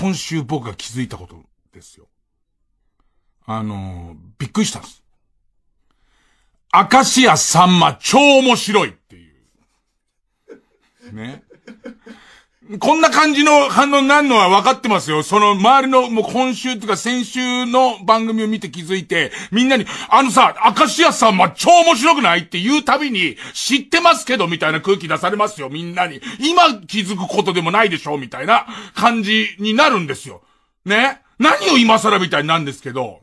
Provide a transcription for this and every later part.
今週僕が気づいたことですよ。あのー、びっくりしたんです。明石家さんま超面白いっていう。ね。こんな感じの反応になるのは分かってますよ。その周りのもう今週とか先週の番組を見て気づいて、みんなに、あのさ、明石家さんま超面白くないって言うたびに、知ってますけどみたいな空気出されますよ、みんなに。今気づくことでもないでしょ、みたいな感じになるんですよ。ね何を今更みたいなんですけど。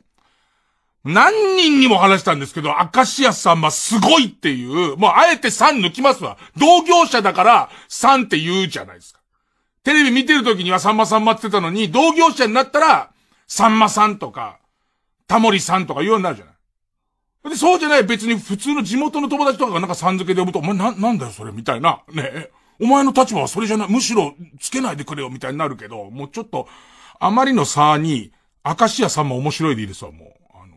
何人にも話したんですけど、明石家さんますごいっていう、もうあえて3抜きますわ。同業者だから3って言うじゃないですか。テレビ見てる時にはさんまさん待ってたのに、同業者になったら、さんまさんとか、タモリさんとか言うようになるじゃない。で、そうじゃない別に普通の地元の友達とかがなんかさん付けで呼ぶと、お前な、なんだよそれみたいな。ねお前の立場はそれじゃない。むしろ、つけないでくれよみたいになるけど、もうちょっと、あまりの差に、明石家さんも面白いでいいですわ、もう。あの、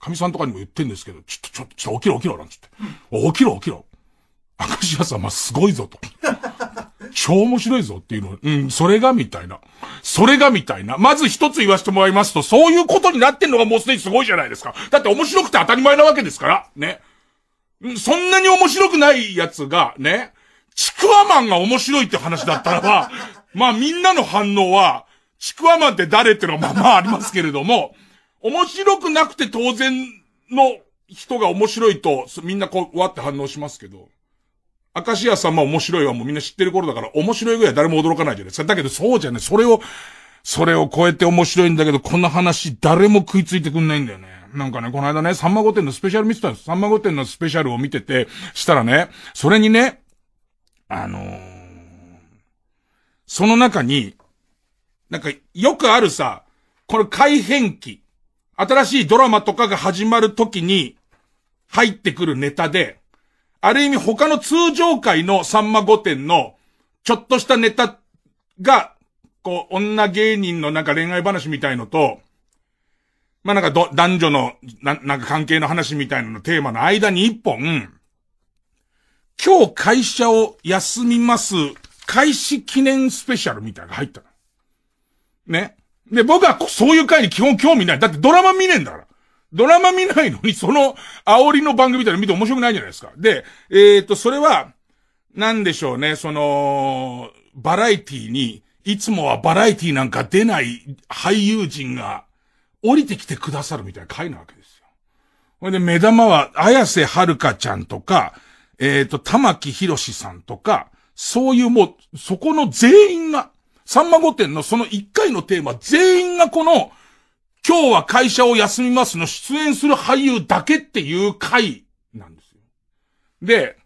神さんとかにも言ってんですけど、ちょっと、ちょっと、ちょっと起きろ起きろなんつって。起きろ起きろ。明石家さんはすごいぞと。超面白いぞっていうの、うん、それがみたいな。それがみたいな。まず一つ言わせてもらいますと、そういうことになってんのがもうすでにすごいじゃないですか。だって面白くて当たり前なわけですから、ね。そんなに面白くないやつが、ね、ちくわマンが面白いって話だったらば、まあみんなの反応は、ちくわマンって誰ってのはまあまあありますけれども、面白くなくて当然の人が面白いと、みんなこう、わって反応しますけど。明石家さんま面白いはもうみんな知ってる頃だから面白いぐらい誰も驚かないじゃないですか。だけどそうじゃね、それを、それを超えて面白いんだけど、この話誰も食いついてくんないんだよね。なんかね、この間ね、さんま御殿のスペシャル見てたんです。さんま御殿のスペシャルを見てて、したらね、それにね、あのー、その中に、なんかよくあるさ、これ改変期。新しいドラマとかが始まる時に入ってくるネタで、ある意味他の通常回のさんま御殿の、ちょっとしたネタが、こう、女芸人のなんか恋愛話みたいのと、まあ、なんかど、男女の、な、なんか関係の話みたいなのテーマの間に一本、今日会社を休みます、開始記念スペシャルみたいなのが入ったの。ね。で、僕はそういう回に基本興味ない。だってドラマ見ねえんだから。ドラマ見ないのに、その、煽りの番組みたいなの見て面白くないじゃないですか。で、えっ、ー、と、それは、なんでしょうね、その、バラエティに、いつもはバラエティなんか出ない俳優陣が、降りてきてくださるみたいな回なわけですよ。ほれで、目玉は、綾瀬はるかちゃんとか、えっ、ー、と、玉木宏さんとか、そういうもう、そこの全員が、さんま御殿のその一回のテーマ、全員がこの、今日は会社を休みますの出演する俳優だけっていう回なんですよ。で、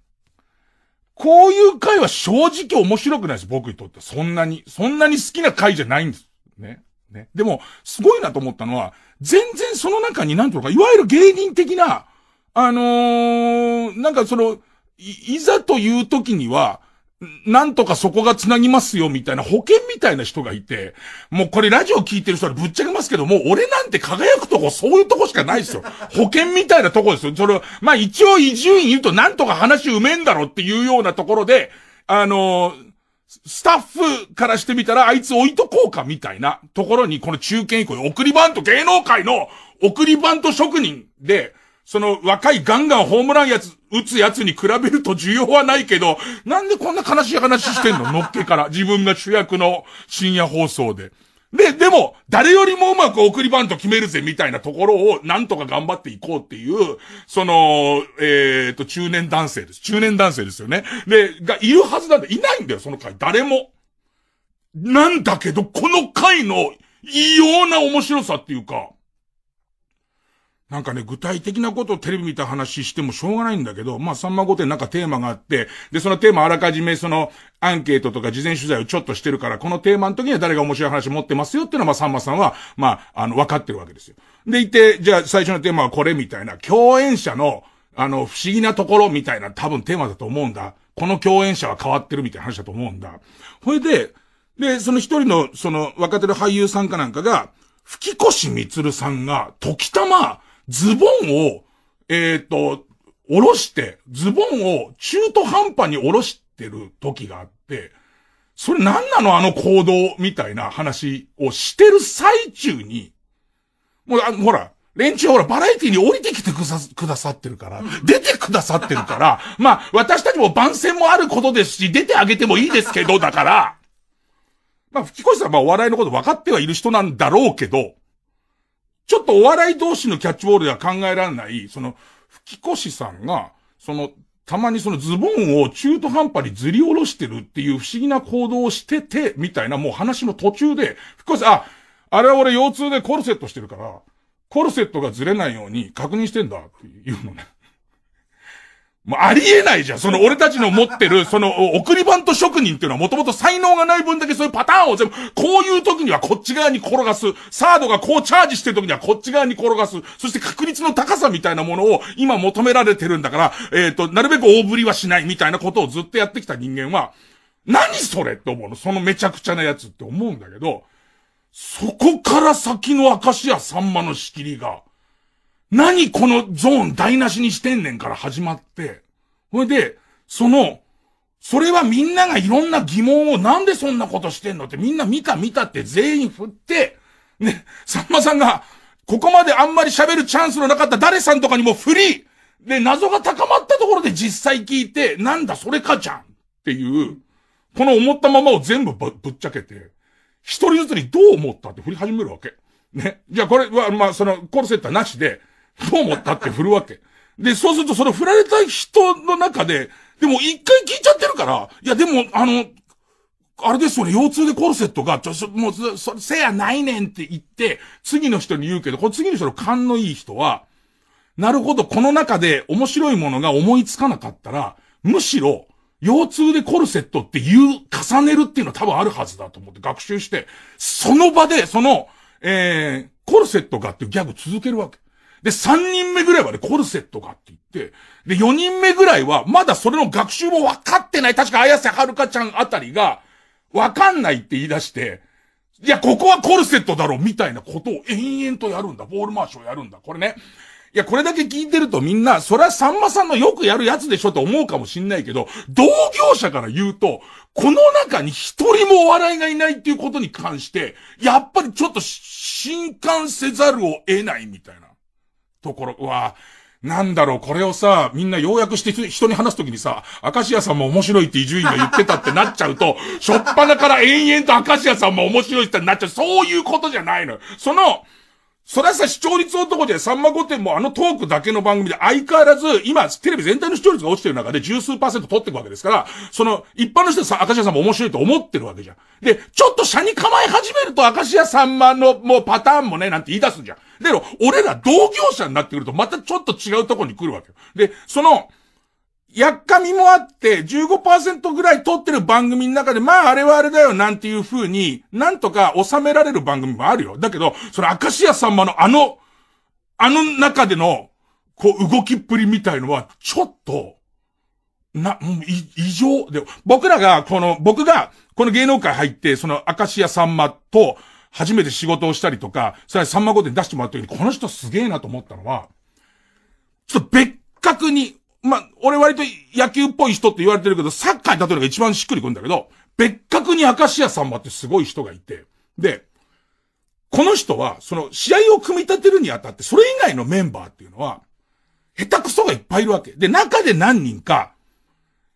こういう回は正直面白くないです、僕にとって。そんなに、そんなに好きな回じゃないんです。ね。ね。でも、すごいなと思ったのは、全然その中になんというか、いわゆる芸人的な、あのー、なんかその、い、いざという時には、なんとかそこが繋ぎますよ、みたいな保険みたいな人がいて、もうこれラジオ聞いてる人はぶっちゃけますけど、もう俺なんて輝くとこそういうとこしかないですよ。保険みたいなとこですよ。それ、まあ一応伊集院言うとなんとか話埋めんだろっていうようなところで、あのー、スタッフからしてみたら、あいつ置いとこうかみたいなところに、この中堅以降、送りバント、芸能界の送りバント職人で、その若いガンガンホームランやつ、打つやつに比べると需要はないけど、なんでこんな悲しい話してんの のっけから。自分が主役の深夜放送で。で、でも、誰よりもうまく送りバント決めるぜみたいなところを、なんとか頑張っていこうっていう、その、えっ、ー、と、中年男性です。中年男性ですよね。で、がいるはずなんだ。いないんだよ、その回。誰も。なんだけど、この回の異様な面白さっていうか、なんかね、具体的なことをテレビ見た話してもしょうがないんだけど、まあ、さんま御殿なんかテーマがあって、で、そのテーマあらかじめその、アンケートとか事前取材をちょっとしてるから、このテーマの時には誰が面白い話持ってますよっていうのは、まあ、さんまさんは、まあ、あの、分かってるわけですよ。で、いて、じゃあ最初のテーマはこれみたいな、共演者の、あの、不思議なところみたいな多分テーマだと思うんだ。この共演者は変わってるみたいな話だと思うんだ。ほいで、で、その一人の、その、若手の俳優さんかなんかが、吹越光さんが、時たま、ズボンを、えっ、ー、と、下ろして、ズボンを中途半端に下ろしてる時があって、それ何なのあの行動みたいな話をしてる最中に、もうあ、ほら、連中ほら、バラエティに降りてきてくさ、くださってるから、出てくださってるから、まあ、私たちも番宣もあることですし、出てあげてもいいですけど、だから、まあ、吹越さんはお笑いのこと分かってはいる人なんだろうけど、ちょっとお笑い同士のキャッチボールでは考えられない、その、吹越さんが、その、たまにそのズボンを中途半端にずり下ろしてるっていう不思議な行動をしてて、みたいなもう話の途中で、吹越あ、あれは俺腰痛でコルセットしてるから、コルセットがずれないように確認してんだっていうのね。もうありえないじゃん。その俺たちの持ってる、その送りバント職人っていうのはもともと才能がない分だけそういうパターンを全部、こういう時にはこっち側に転がす。サードがこうチャージしてる時にはこっち側に転がす。そして確率の高さみたいなものを今求められてるんだから、えっ、ー、と、なるべく大振りはしないみたいなことをずっとやってきた人間は、何それって思うのそのめちゃくちゃなやつって思うんだけど、そこから先の明石家さんまの仕切りが、何このゾーン台無しにしてんねんから始まって、ほいで、その、それはみんながいろんな疑問をなんでそんなことしてんのってみんな見た見たって全員振って、ね、さんまさんが、ここまであんまり喋るチャンスのなかった誰さんとかにも振りで、謎が高まったところで実際聞いて、なんだそれかじゃんっていう、この思ったままを全部ぶぶっちゃけて、一人ずつにどう思ったって振り始めるわけ。ね。じゃあこれは、まあ、その、コルセットはなしで、と思ったって振るわけ。で、そうするとその振られた人の中で、でも一回聞いちゃってるから、いやでも、あの、あれですよね、腰痛でコルセットが、ちょ、もう、それ、せやないねんって言って、次の人に言うけど、この次の人の勘のいい人は、なるほど、この中で面白いものが思いつかなかったら、むしろ、腰痛でコルセットって言う、重ねるっていうのは多分あるはずだと思って学習して、その場で、その、えー、コルセットがってギャグ続けるわけ。で、三人目ぐらいはね、コルセットかって言って、で、四人目ぐらいは、まだそれの学習も分かってない、確か綾瀬はるかちゃんあたりが、分かんないって言い出して、いや、ここはコルセットだろ、みたいなことを延々とやるんだ。ボール回しをやるんだ。これね。いや、これだけ聞いてるとみんな、それはさんまさんのよくやるやつでしょって思うかもしんないけど、同業者から言うと、この中に一人もお笑いがいないっていうことに関して、やっぱりちょっと、新撼せざるを得ないみたいな。ところ、うわなんだろう、これをさ、みんな要約して人に話すときにさ、明石家さんも面白いって伊集院が言ってたってなっちゃうと、しょっぱなから延々と明石家さんも面白いってなっちゃう。そういうことじゃないのよ。その、それはさ、視聴率男で、サンマ5点もあのトークだけの番組で相変わらず、今、テレビ全体の視聴率が落ちてる中で十数パーセント取っていくわけですから、その、一般の人はさ、明石家さんも面白いと思ってるわけじゃん。で、ちょっと車に構え始めると、明石家さんまの、もうパターンもね、なんて言い出すんじゃん。で俺ら同業者になってくると、またちょっと違うとこに来るわけよ。で、その、やっかみもあって15%ぐらい取ってる番組の中で、まああれはあれだよなんていう風に、なんとか収められる番組もあるよ。だけど、それ明石家さんまのあの、あの中での、こう動きっぷりみたいのは、ちょっと、な、もう異常で、僕らが、この、僕が、この芸能界入って、その明石家さんまと、初めて仕事をしたりとか、それさんま御殿出してもらった時に、この人すげえなと思ったのは、ちょっと別格に、まあ、俺割と野球っぽい人って言われてるけど、サッカーに例えるが一番しっくりくるんだけど、別格に明石家さんまってすごい人がいて、で、この人は、その試合を組み立てるにあたって、それ以外のメンバーっていうのは、下手くそがいっぱいいるわけ。で、中で何人か、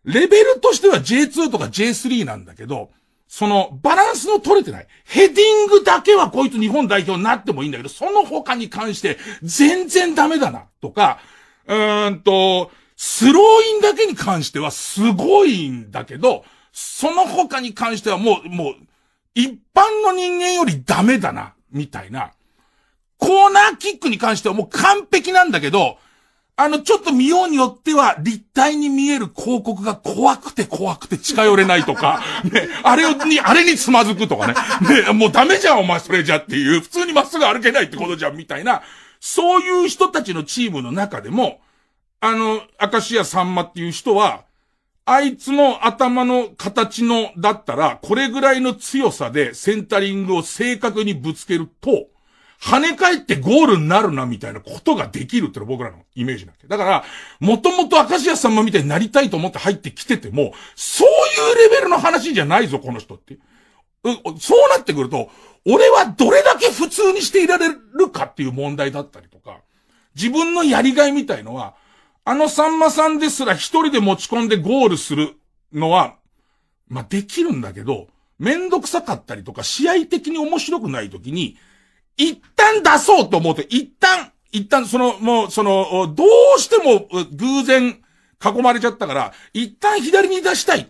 レベルとしては J2 とか J3 なんだけど、そのバランスの取れてない。ヘディングだけはこいつ日本代表になってもいいんだけど、その他に関して全然ダメだな、とか、うーんと、スローインだけに関してはすごいんだけど、その他に関してはもう、もう、一般の人間よりダメだな、みたいな。コーナーキックに関してはもう完璧なんだけど、あの、ちょっと見ようによっては、立体に見える広告が怖くて怖くて近寄れないとか、ね、あれに、あれにつまずくとかね、ね、もうダメじゃんお前それじゃっていう、普通にまっすぐ歩けないってことじゃんみたいな、そういう人たちのチームの中でも、あの、明石家さんまっていう人は、あいつの頭の形の、だったら、これぐらいの強さでセンタリングを正確にぶつけると、跳ね返ってゴールになるな、みたいなことができるってのは僕らのイメージなんだけど。だから、もともと明石家さんまみたいになりたいと思って入ってきてても、そういうレベルの話じゃないぞ、この人って。そうなってくると、俺はどれだけ普通にしていられるかっていう問題だったりとか、自分のやりがいみたいのは、あのさんまさんですら一人で持ち込んでゴールするのは、まあ、できるんだけど、めんどくさかったりとか、試合的に面白くない時に、一旦出そうと思うと、一旦、一旦、その、もう、その、どうしても偶然囲まれちゃったから、一旦左に出したいっ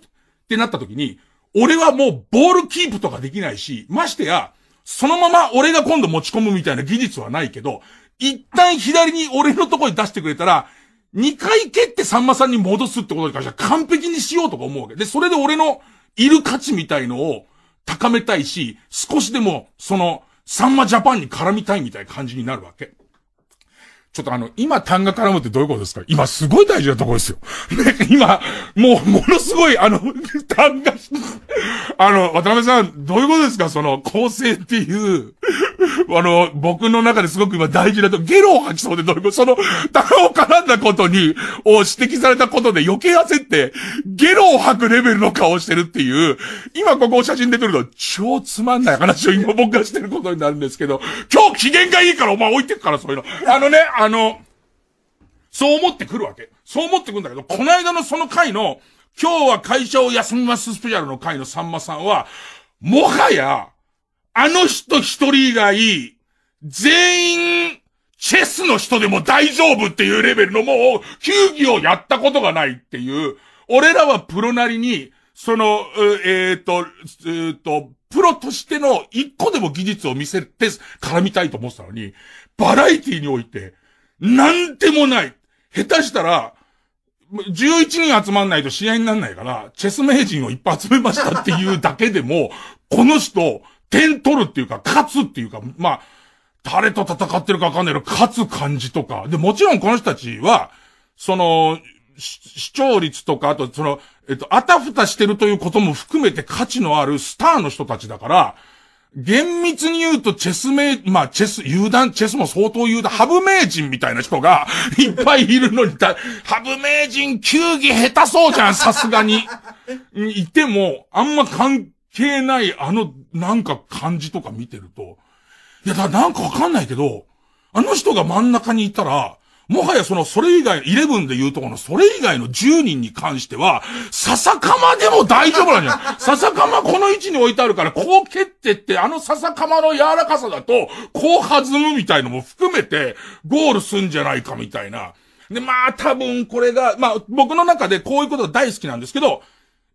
てなった時に、俺はもうボールキープとかできないし、ましてや、そのまま俺が今度持ち込むみたいな技術はないけど、一旦左に俺のとこに出してくれたら、二回蹴ってさんまさんに戻すってことに関しては完璧にしようとか思うわけ。で、それで俺のいる価値みたいのを高めたいし、少しでも、その、さんまジャパンに絡みたいみたいな感じになるわけ。ちょっとあの、今単が絡むってどういうことですか今すごい大事なとこですよ。ね、今、もうものすごい、あの、単が、あの、渡辺さん、どういうことですかその、構成っていう、あの、僕の中ですごく今大事だと、ゲロを吐きそうでどういうことその、棚を絡んだことに、を指摘されたことで余計焦って、ゲロを吐くレベルの顔してるっていう、今ここ写真で撮ると、超つまんない話を今僕がしてることになるんですけど、今日機嫌がいいからお前置いてくからそういうの。あのね、あの、そう思ってくるわけ。そう思ってくんだけど、この間のその回の、今日は会社を休みますスペシャルの回のさんまさんは、もはや、あの人一人以外、全員、チェスの人でも大丈夫っていうレベルのもう、球技をやったことがないっていう、俺らはプロなりに、その、えっ、ー、と、えー、っ、と、プロとしての一個でも技術を見せて絡みたいと思ってたのに、バラエティにおいて、なんでもない。下手したら、11人集まんないと試合になんないから、チェス名人をいっぱい集めましたっていうだけでも、この人、点取るっていうか、勝つっていうか、まあ、誰と戦ってるかわかんないけど、勝つ感じとか。で、もちろんこの人たちは、その、視聴率とか、あとその、えっと、あたふたしてるということも含めて価値のあるスターの人たちだから、厳密に言うとチェス名、まあチェス、油断、チェスも相当油断、ハブ名人みたいな人が いっぱいいるのにハブ名人球技下手そうじゃん、さすがに。いても、あんま関消えないあの、なんか感じとか見てると、いや、だ、なんかわかんないけど、あの人が真ん中にいたら、もはやその、それ以外、11で言うとこの、それ以外の10人に関しては、笹かまでも大丈夫なんじゃない笹かまこの位置に置いてあるから、こう蹴ってって、あの笹かまの柔らかさだと、こう弾むみたいのも含めて、ゴールすんじゃないかみたいな。で、まあ多分これが、まあ僕の中でこういうことが大好きなんですけど、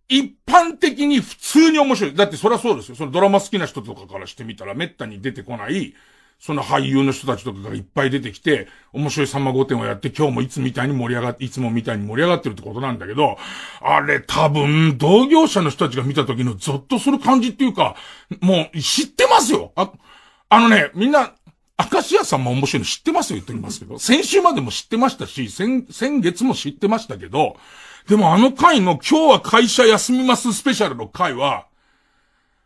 一般的に普通に面白い。だってそりゃそうですよ。そのドラマ好きな人とかからしてみたら滅多に出てこない、その俳優の人たちとかがいっぱい出てきて、面白いサンマ5点をやって、今日もいつみたいに盛り上がって、いつもみたいに盛り上がってるってことなんだけど、あれ多分、同業者の人たちが見た時のゾッとする感じっていうか、もう知ってますよあ、あのね、みんな、明石家さんも面白いの知ってますよ言っときますけど、先週までも知ってましたし、先、先月も知ってましたけど、でもあの回の今日は会社休みますスペシャルの回は、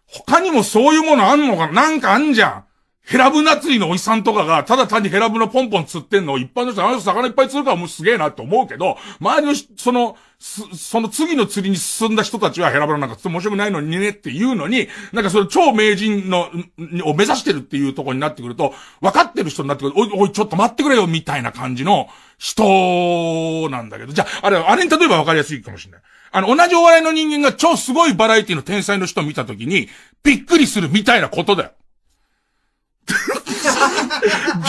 他にもそういうものあんのかなんかあんじゃん。ヘラブナ釣りのおじさんとかが、ただ単にヘラブナポンポン釣ってんのを一般の人、あの人魚いっぱい釣るからもうすげえなって思うけど、周りの、その、その次の釣りに進んだ人たちはヘラブナなんか釣って面白くないのにねっていうのに、なんかその超名人の、を目指してるっていうとこになってくると、分かってる人になってくる、おい、おい、ちょっと待ってくれよみたいな感じの人なんだけど、じゃあ、あれ、あれに例えば分かりやすいかもしれない。あの、同じお笑いの人間が超すごいバラエティの天才の人を見たときに、びっくりするみたいなことだよ。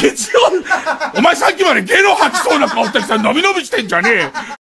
月曜、お前さっきまで芸能吐きそうな顔してた伸び伸びしてんじゃねえ